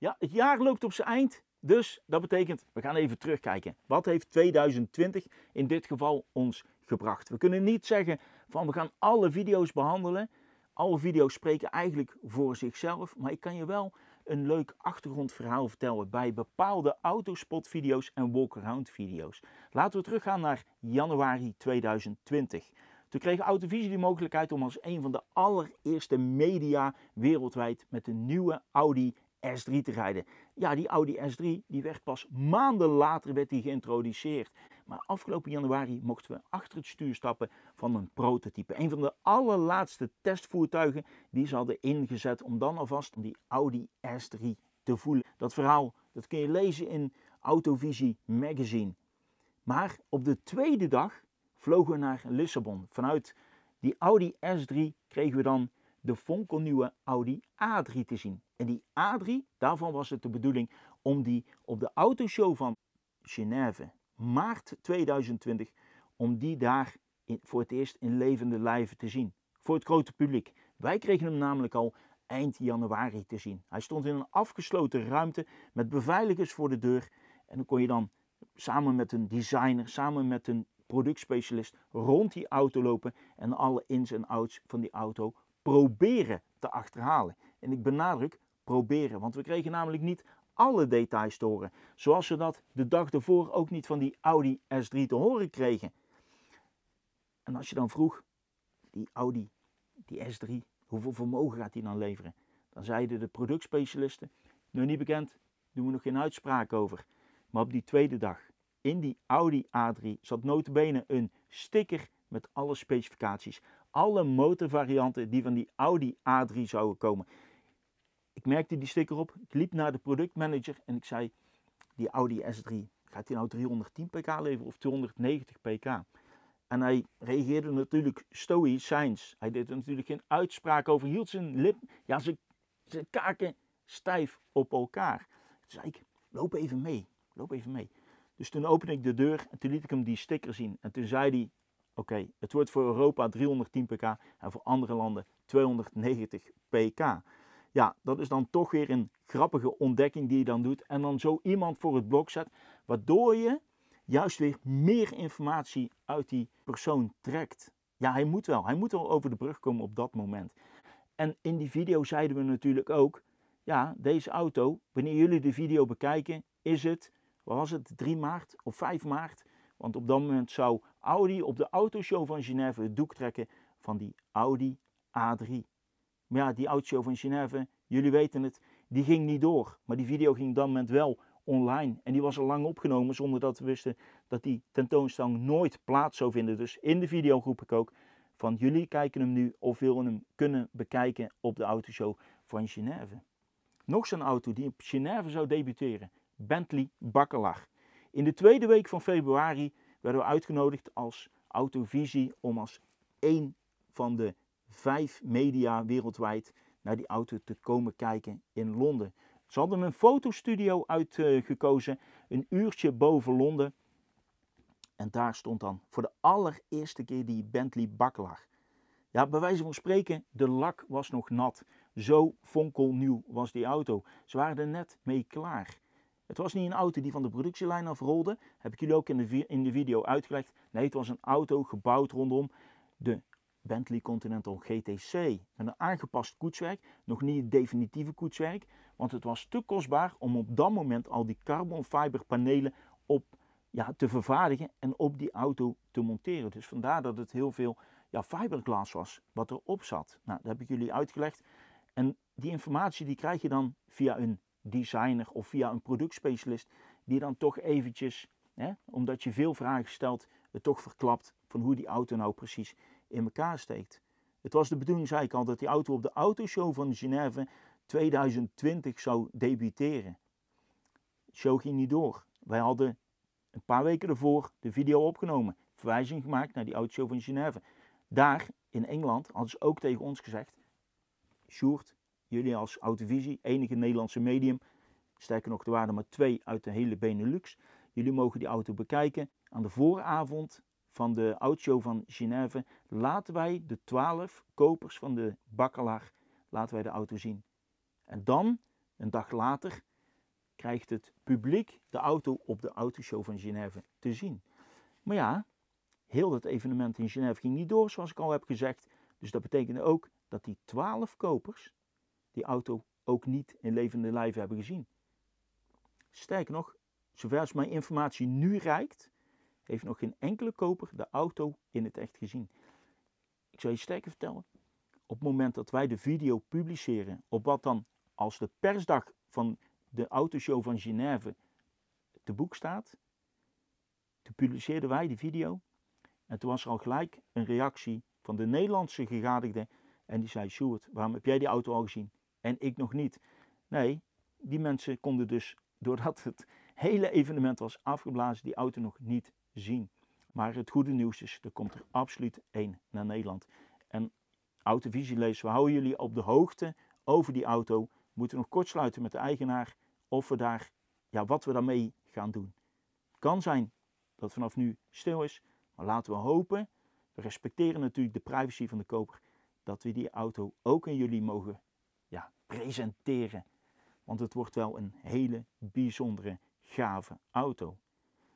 Ja, het jaar loopt op zijn eind. Dus dat betekent, we gaan even terugkijken. Wat heeft 2020 in dit geval ons gebracht? We kunnen niet zeggen van we gaan alle video's behandelen. Alle video's spreken eigenlijk voor zichzelf. Maar ik kan je wel een leuk achtergrondverhaal vertellen bij bepaalde autospot-video's en walk-around-video's. Laten we teruggaan naar januari 2020. Toen kreeg Autovision de mogelijkheid om als een van de allereerste media wereldwijd met de nieuwe Audi S3 te rijden. Ja, die Audi S3 die werd pas maanden later werd die geïntroduceerd. Maar afgelopen januari mochten we achter het stuur stappen van een prototype. Een van de allerlaatste testvoertuigen die ze hadden ingezet om dan alvast die Audi S3 te voelen. Dat verhaal dat kun je lezen in Autovisie magazine. Maar op de tweede dag vlogen we naar Lissabon. Vanuit die Audi S3 kregen we dan de fonkelnieuwe Audi A3 te zien. En die A3, daarvan was het de bedoeling om die op de autoshow van Genève, maart 2020, om die daar voor het eerst in levende lijve te zien. Voor het grote publiek. Wij kregen hem namelijk al eind januari te zien. Hij stond in een afgesloten ruimte met beveiligers voor de deur. En dan kon je dan samen met een designer, samen met een productspecialist rond die auto lopen en alle ins en outs van die auto proberen te achterhalen. En ik benadruk proberen. Want we kregen namelijk niet alle details te horen. Zoals ze dat de dag ervoor ook niet van die Audi S3 te horen kregen. En als je dan vroeg, die Audi, die S3, hoeveel vermogen gaat die dan leveren? Dan zeiden de productspecialisten, nog niet bekend, doen we nog geen uitspraak over. Maar op die tweede dag, in die Audi A3, zat notabene een sticker met alle specificaties. Alle motorvarianten die van die Audi A3 zouden komen. Ik merkte die sticker op, ik liep naar de productmanager en ik zei, die Audi S3, gaat die nou 310 pk leveren of 290 pk? En hij reageerde natuurlijk stoïcijns. Hij deed er natuurlijk geen uitspraak over, hield zijn lip, ja zijn, kaken stijf op elkaar. Toen zei ik, loop even mee, loop even mee. Dus toen opende ik de deur en toen liet ik hem die sticker zien. En toen zei hij, oké, het wordt voor Europa 310 pk en voor andere landen 290 pk ja, dat is dan toch weer een grappige ontdekking die je dan doet. En dan zo iemand voor het blok zet, waardoor je juist weer meer informatie uit die persoon trekt. Ja, hij moet wel. Hij moet wel over de brug komen op dat moment. En in die video zeiden we natuurlijk ook, ja, deze auto, wanneer jullie de video bekijken, is het, was het, 3 maart of 5 maart? Want op dat moment zou Audi op de autoshow van Genève het doek trekken van die Audi A3. Maar ja, die oudshow van Genève, jullie weten het, die ging niet door. Maar die video ging dan dat moment wel online. En die was al lang opgenomen zonder dat we wisten dat die tentoonstelling nooit plaats zou vinden. Dus in de video roep ik ook van jullie kijken hem nu of willen hem kunnen bekijken op de autoshow van Genève. Nog zo'n auto die op Genève zou debuteren, Bentley Bacalar. In de tweede week van februari werden we uitgenodigd als Autovisie om als één van de vijf media wereldwijd naar die auto te komen kijken in Londen. Ze hadden een fotostudio uitgekozen, eh, een uurtje boven Londen. En daar stond dan voor de allereerste keer die Bentley lag. Ja, bij wijze van spreken, de lak was nog nat. Zo fonkelnieuw was die auto. Ze waren er net mee klaar. Het was niet een auto die van de productielijn afrolde. Heb ik jullie ook in de, in de video uitgelegd. Nee, het was een auto gebouwd rondom de Bentley Continental GTC met een aangepast koetswerk. Nog niet het definitieve koetswerk, want het was te kostbaar om op dat moment al die panelen op ja, te vervaardigen en op die auto te monteren. Dus vandaar dat het heel veel ja, fiberglas was wat erop zat. Nou, dat heb ik jullie uitgelegd. En die informatie die krijg je dan via een designer of via een productspecialist die dan toch eventjes, hè, omdat je veel vragen stelt, het toch verklapt van hoe die auto nou precies in elkaar steekt. Het was de bedoeling, zei ik al, dat die auto op de autoshow van Genève 2020 zou debuteren. De show ging niet door. Wij hadden een paar weken ervoor de video opgenomen. Verwijzing gemaakt naar die autoshow van Genève. Daar in Engeland hadden ze ook tegen ons gezegd: Sjoerd, jullie als Autovisie, enige Nederlandse medium, sterker nog, er waren maar twee uit de hele Benelux. Jullie mogen die auto bekijken. Aan de vooravond van de show van Genève, laten wij de twaalf kopers van de bakkelaar, laten wij de auto zien. En dan, een dag later, krijgt het publiek de auto op de auto show van Genève te zien. Maar ja, heel dat evenement in Genève ging niet door, zoals ik al heb gezegd. Dus dat betekende ook dat die twaalf kopers die auto ook niet in levende lijve hebben gezien. Sterker nog, zover als mijn informatie nu reikt, heeft nog geen enkele koper de auto in het echt gezien. Ik zal je sterker vertellen, op het moment dat wij de video publiceren, op wat dan als de persdag van de autoshow van Genève te boek staat, toen publiceerden wij die video. En toen was er al gelijk een reactie van de Nederlandse gegadigde. En die zei, Sjoerd, waarom heb jij die auto al gezien? En ik nog niet. Nee, die mensen konden dus, doordat het hele evenement was afgeblazen, die auto nog niet zien. Maar het goede nieuws is, er komt er absoluut één naar Nederland. En lezen, we houden jullie op de hoogte over die auto. Moeten We nog kort sluiten met de eigenaar of we daar, ja, wat we daarmee gaan doen. Het kan zijn dat vanaf nu stil is, maar laten we hopen, we respecteren natuurlijk de privacy van de koper, dat we die auto ook aan jullie mogen ja, presenteren. Want het wordt wel een hele bijzondere gave auto.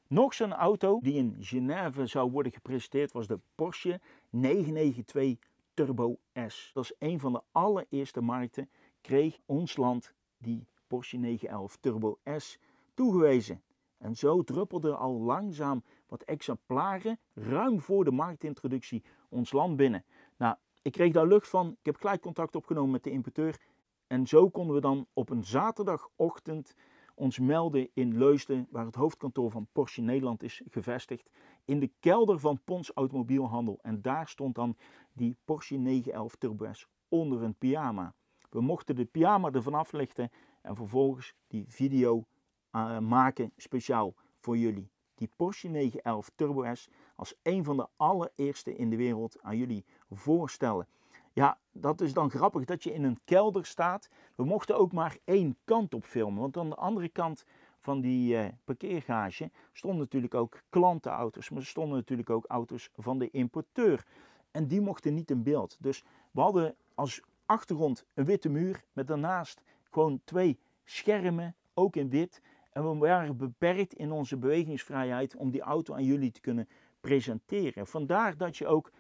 Nog zo'n auto die in Genève zou worden gepresenteerd was de Porsche 992 Turbo S. Dat is een van de allereerste markten kreeg ons land die Porsche 911 Turbo S toegewezen. En zo druppelden al langzaam wat exemplaren ruim voor de marktintroductie ons land binnen. Nou, ik kreeg daar lucht van. Ik heb gelijk contact opgenomen met de importeur. En zo konden we dan op een zaterdagochtend ons melden in Leusden, waar het hoofdkantoor van Porsche Nederland is gevestigd, in de kelder van Pons Automobielhandel. En daar stond dan die Porsche 911 Turbo S onder een pyjama. We mochten de pyjama ervan aflichten en vervolgens die video eh, maken speciaal voor jullie. Die Porsche 911 Turbo S als een van de allereerste in de wereld aan jullie voorstellen. Ja, dat is dan grappig dat je in een kelder staat. We mochten ook maar één kant op filmen. Want aan de andere kant van die uh, parkeergarage stonden natuurlijk ook klantenauto's. Maar er stonden natuurlijk ook auto's van de importeur. En die mochten niet in beeld. Dus we hadden als achtergrond een witte muur. Met daarnaast gewoon twee schermen, ook in wit. En we waren beperkt in onze bewegingsvrijheid om die auto aan jullie te kunnen presenteren. Vandaar dat je ook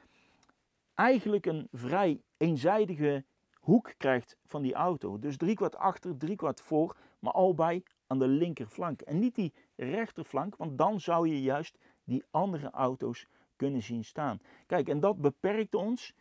eigenlijk een vrij eenzijdige hoek krijgt van die auto. Dus drie kwart achter, drie kwart voor, maar allebei aan de linkerflank. En niet die rechterflank, want dan zou je juist die andere auto's kunnen zien staan. Kijk, en dat beperkt ons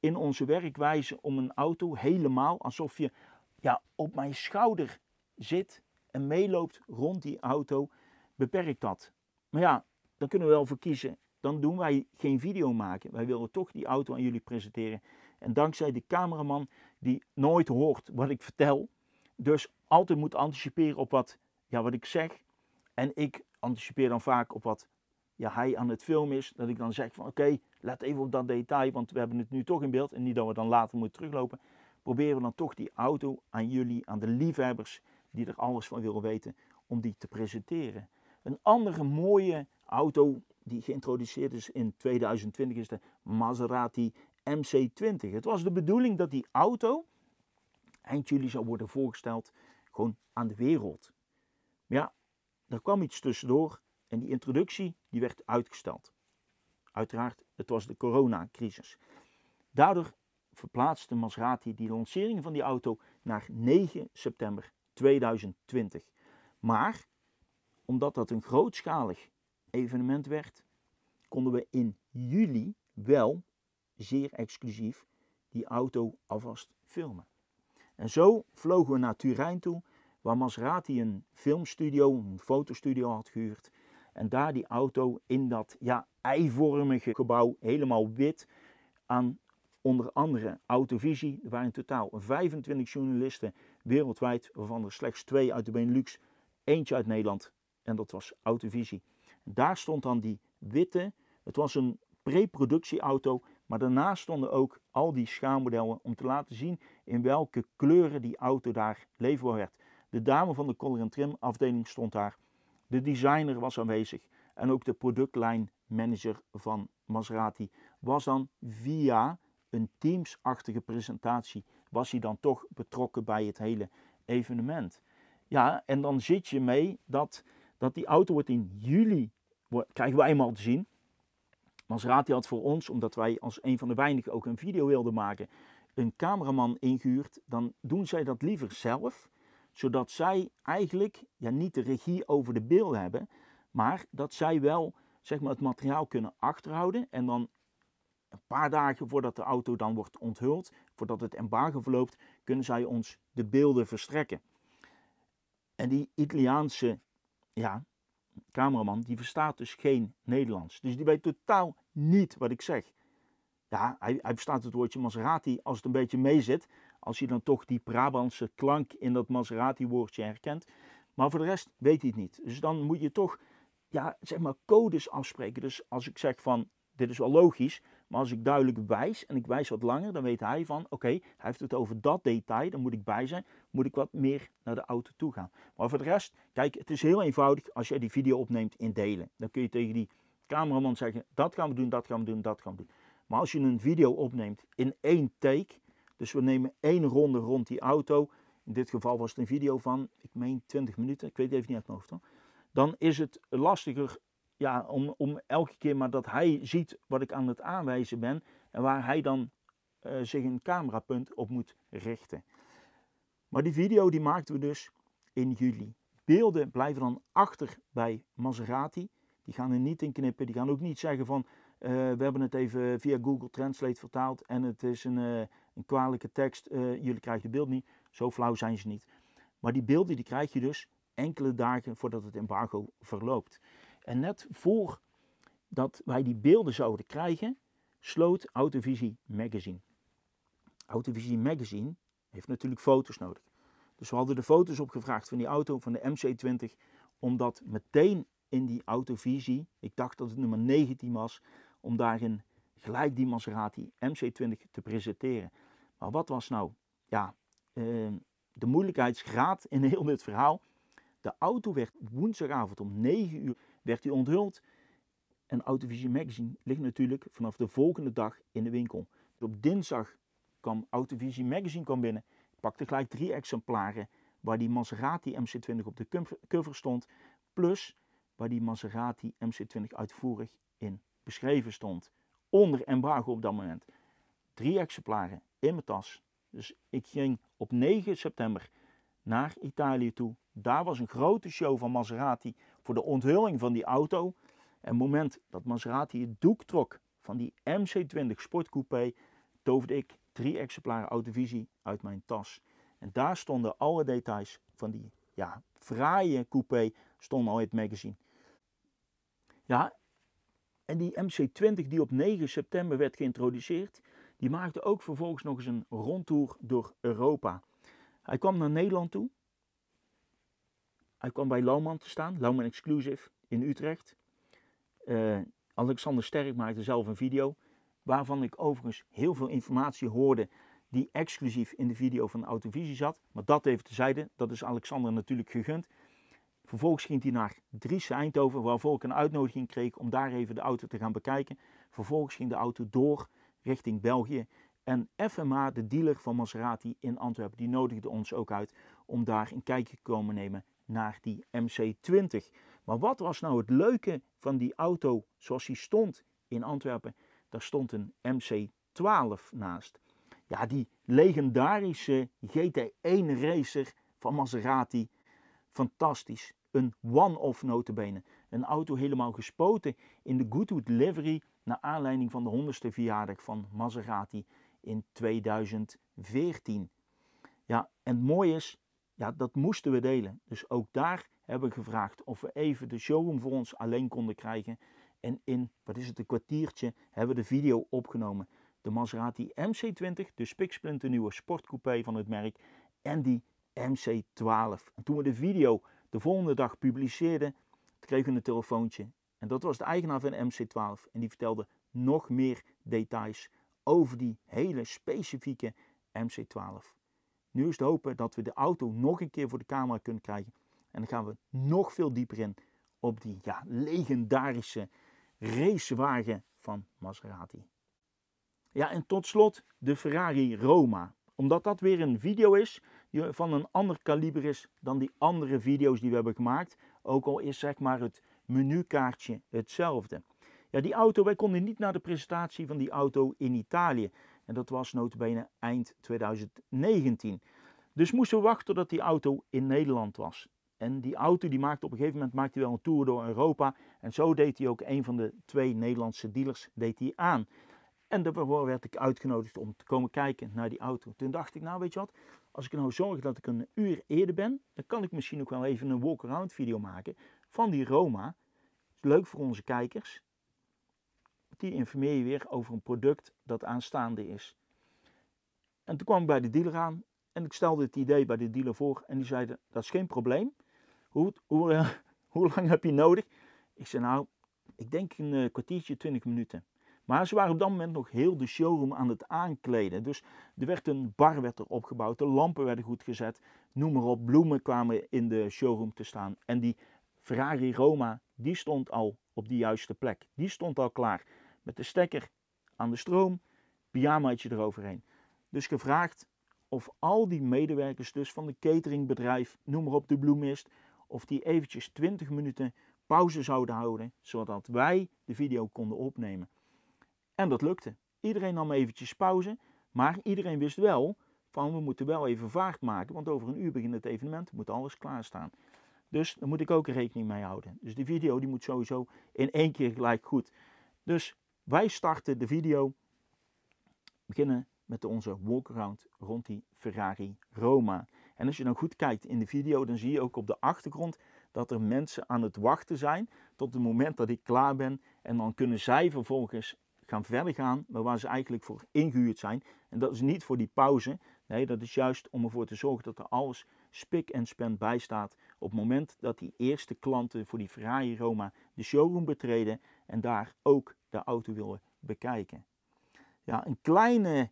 in onze werkwijze om een auto helemaal alsof je ja, op mijn schouder zit en meeloopt rond die auto, beperkt dat. Maar ja, dan kunnen we wel voor kiezen dan doen wij geen video maken. Wij willen toch die auto aan jullie presenteren. En dankzij de cameraman die nooit hoort wat ik vertel, dus altijd moet anticiperen op wat, ja, wat ik zeg. En ik anticipeer dan vaak op wat ja, hij aan het filmen is. Dat ik dan zeg van oké, laat let even op dat detail, want we hebben het nu toch in beeld. En niet dat we dan later moeten teruglopen. Proberen we dan toch die auto aan jullie, aan de liefhebbers die er alles van willen weten, om die te presenteren. Een andere mooie auto die geïntroduceerd is in 2020 is de Maserati MC20. Het was de bedoeling dat die auto eind juli zou worden voorgesteld gewoon aan de wereld. Maar ja, er kwam iets tussendoor en die introductie die werd uitgesteld. Uiteraard, het was de coronacrisis. Daardoor verplaatste Maserati die lancering van die auto naar 9 september 2020. Maar omdat dat een grootschalig evenement werd, konden we in juli wel zeer exclusief die auto alvast filmen. En zo vlogen we naar Turijn toe, waar Maserati een filmstudio, een fotostudio had gehuurd. En daar die auto in dat ja, eivormige gebouw, helemaal wit, aan onder andere Autovisie. Er waren in totaal 25 journalisten wereldwijd, waarvan er slechts twee uit de Benelux, eentje uit Nederland. En dat was Autovisie. Daar stond dan die witte. Het was een pre-productieauto, Maar daarna stonden ook al die schaammodellen om te laten zien in welke kleuren die auto daar leverbaar werd. De dame van de Color and Trim afdeling stond daar. De designer was aanwezig. En ook de productlijnmanager van Maserati was dan via een Teams-achtige presentatie, was hij dan toch betrokken bij het hele evenement. Ja, en dan zit je mee dat, dat die auto wordt in juli krijgen wij hem al te zien. Maserati had voor ons, omdat wij als een van de weinigen ook een video wilden maken, een cameraman ingehuurd. Dan doen zij dat liever zelf, zodat zij eigenlijk ja, niet de regie over de beelden hebben, maar dat zij wel zeg maar, het materiaal kunnen achterhouden en dan een paar dagen voordat de auto dan wordt onthuld, voordat het embargo verloopt, kunnen zij ons de beelden verstrekken. En die Italiaanse ja, cameraman, die verstaat dus geen Nederlands. Dus die weet totaal niet wat ik zeg. Ja, hij, hij verstaat het woordje Maserati als het een beetje meezit. zit. Als je dan toch die Brabantse klank in dat Maserati-woordje herkent. Maar voor de rest weet hij het niet. Dus dan moet je toch, ja, zeg maar, codes afspreken. Dus als ik zeg van, dit is wel logisch, maar als ik duidelijk wijs en ik wijs wat langer, dan weet hij van oké, hij heeft het over dat detail, dan moet ik bij zijn, moet ik wat meer naar de auto toe gaan. Maar voor de rest, kijk, het is heel eenvoudig als jij die video opneemt in delen. Dan kun je tegen die cameraman zeggen, dat gaan we doen, dat gaan we doen, dat gaan we doen. Maar als je een video opneemt in één take, dus we nemen één ronde rond die auto. In dit geval was het een video van, ik meen 20 minuten, ik weet even niet uit mijn hoofd hoor. Dan is het lastiger ja, om, om elke keer maar dat hij ziet wat ik aan het aanwijzen ben en waar hij dan eh, zich een camerapunt op moet richten. Maar die video die maakten we dus in juli. Beelden blijven dan achter bij Maserati. Die gaan er niet in knippen. Die gaan ook niet zeggen van eh, we hebben het even via Google Translate vertaald en het is een, eh, een kwalijke tekst. jullie krijgen de beeld niet. Zo flauw zijn ze niet. Maar die beelden die krijg je dus enkele dagen voordat het embargo verloopt. En net voordat wij die beelden zouden krijgen, sloot Autovisie Magazine. Autovisie Magazine heeft natuurlijk foto's nodig. Dus we hadden de foto's opgevraagd van die auto, van de MC20, omdat meteen in die autovisie, ik dacht dat het nummer 19 was, om daarin gelijk die Maserati MC20 te presenteren. Maar wat was nou ja, ehm, de moeilijkheidsgraad in heel dit verhaal? De auto werd woensdagavond om 9 uur werd hij onthuld. En Autovisie Magazine ligt natuurlijk vanaf de volgende dag in de winkel. Dus op dinsdag kwam Autovisie Magazine kwam binnen, pakte gelijk drie exemplaren waar die Maserati MC20 op de cover stond, plus waar die Maserati MC20 uitvoerig in beschreven stond. Onder embargo op dat moment. Drie exemplaren in mijn tas. Dus ik ging op 9 september naar Italië toe daar was een grote show van Maserati voor de onthulling van die auto. En het moment dat Maserati het doek trok van die MC20 Sportcoupé, toverde ik drie exemplaren Autovisie uit mijn tas. En daar stonden alle details van die ja, fraaie coupé, stonden al in het magazine. Ja, en die MC20 die op 9 september werd geïntroduceerd, die maakte ook vervolgens nog eens een rondtour door Europa. Hij kwam naar Nederland toe hij kwam bij Loman te staan, Loman Exclusive in Utrecht. Eh, Alexander Sterk maakte zelf een video, waarvan ik overigens heel veel informatie hoorde die exclusief in de video van Autovisie zat. Maar dat even tezijde, dat is Alexander natuurlijk gegund. Vervolgens ging hij naar Dries Eindhoven, waarvoor ik een uitnodiging kreeg om daar even de auto te gaan bekijken. Vervolgens ging de auto door richting België. En FMA, de dealer van Maserati in Antwerpen, die nodigde ons ook uit om daar een kijkje te komen nemen naar die MC20. Maar wat was nou het leuke van die auto zoals die stond in Antwerpen? Daar stond een MC12 naast. Ja, die legendarische GT1 racer van Maserati. Fantastisch. Een one-off notenbenen. Een auto helemaal gespoten in de Goodwood livery naar aanleiding van de 100ste verjaardag van Maserati in 2014. Ja, en mooi is, ja, dat moesten we delen. Dus ook daar hebben we gevraagd of we even de showroom voor ons alleen konden krijgen. En in, wat is het, een kwartiertje hebben we de video opgenomen. De Maserati MC20, de Spiksplinter nieuwe sportcoupé van het merk. En die MC12. En toen we de video de volgende dag publiceerden, kregen we een telefoontje. En dat was de eigenaar van de MC12. En die vertelde nog meer details over die hele specifieke MC12. Nu is hopen dat we de auto nog een keer voor de camera kunnen krijgen. En dan gaan we nog veel dieper in op die ja, legendarische racewagen van Maserati. Ja, en tot slot de Ferrari Roma. Omdat dat weer een video is die van een ander kaliber is dan die andere video's die we hebben gemaakt. Ook al is zeg maar het menukaartje hetzelfde. Ja, die auto, wij konden niet naar de presentatie van die auto in Italië. En dat was notabene eind 2019. Dus moesten we wachten totdat die auto in Nederland was. En die auto die maakte op een gegeven moment maakte wel een tour door Europa. En zo deed hij ook een van de twee Nederlandse dealers deed hij aan. En daarvoor werd ik uitgenodigd om te komen kijken naar die auto. Toen dacht ik, nou weet je wat, als ik nou zorg dat ik een uur eerder ben, dan kan ik misschien ook wel even een walk-around video maken van die Roma. Leuk voor onze kijkers die informeer je weer over een product dat aanstaande is. En toen kwam ik bij de dealer aan en ik stelde het idee bij de dealer voor. En die zeiden, dat is geen probleem. Hoe, hoe, eh, hoe lang heb je nodig? Ik zei, nou, ik denk een eh, kwartiertje, twintig minuten. Maar ze waren op dat moment nog heel de showroom aan het aankleden. Dus er werd een bar werd er opgebouwd, de lampen werden goed gezet, noem maar op. Bloemen kwamen in de showroom te staan. En die Ferrari Roma die stond al op de juiste plek. Die stond al klaar. Met de stekker aan de stroom, pyjamaatje eroverheen. Dus gevraagd of al die medewerkers dus van de cateringbedrijf, noem maar op de bloemist, of die eventjes 20 minuten pauze zouden houden, zodat wij de video konden opnemen. En dat lukte. Iedereen nam eventjes pauze, maar iedereen wist wel van we moeten wel even vaart maken, want over een uur begint het evenement, moet alles klaarstaan. Dus daar moet ik ook rekening mee houden. Dus die video die moet sowieso in één keer gelijk goed. Dus wij starten de video. Beginnen met onze walkaround rond die Ferrari Roma. En als je dan nou goed kijkt in de video, dan zie je ook op de achtergrond dat er mensen aan het wachten zijn tot het moment dat ik klaar ben. En dan kunnen zij vervolgens gaan verder gaan waar ze eigenlijk voor ingehuurd zijn. En dat is niet voor die pauze. Nee, dat is juist om ervoor te zorgen dat er alles spik en span bij staat. Op het moment dat die eerste klanten voor die fraaie Roma de showroom betreden en daar ook de auto willen bekijken. Ja, een kleine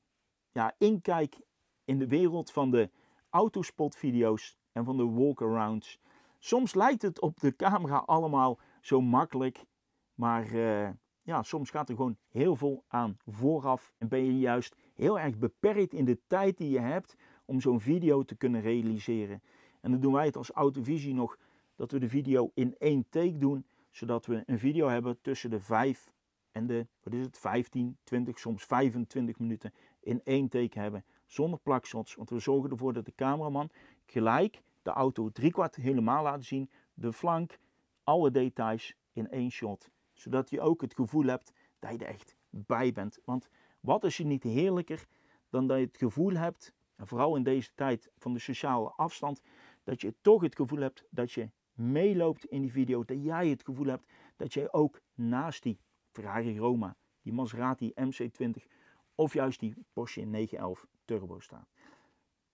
ja, inkijk in de wereld van de autospot-video's en van de walkarounds. Soms lijkt het op de camera allemaal zo makkelijk, maar eh, ja, soms gaat er gewoon heel veel aan vooraf. En ben je juist heel erg beperkt in de tijd die je hebt om zo'n video te kunnen realiseren. En dan doen wij het als Autovisie nog dat we de video in één take doen, zodat we een video hebben tussen de 5 en de wat is het, 15, 20, soms 25 minuten in één take hebben. Zonder plakshots, want we zorgen ervoor dat de cameraman gelijk de auto driekwart helemaal laat zien, de flank, alle details in één shot zodat je ook het gevoel hebt dat je er echt bij bent. Want wat is je niet heerlijker dan dat je het gevoel hebt, en vooral in deze tijd van de sociale afstand, dat je toch het gevoel hebt dat je meeloopt in die video. Dat jij het gevoel hebt dat jij ook naast die Ferrari Roma, die Maserati MC20 of juist die Porsche 911 Turbo staat.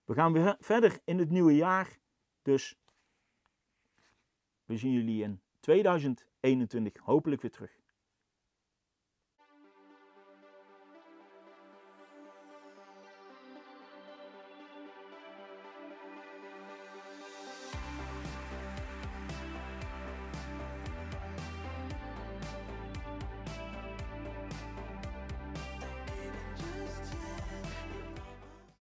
We gaan weer verder in het nieuwe jaar. Dus we zien jullie in 2000. 21 hopelijk weer terug.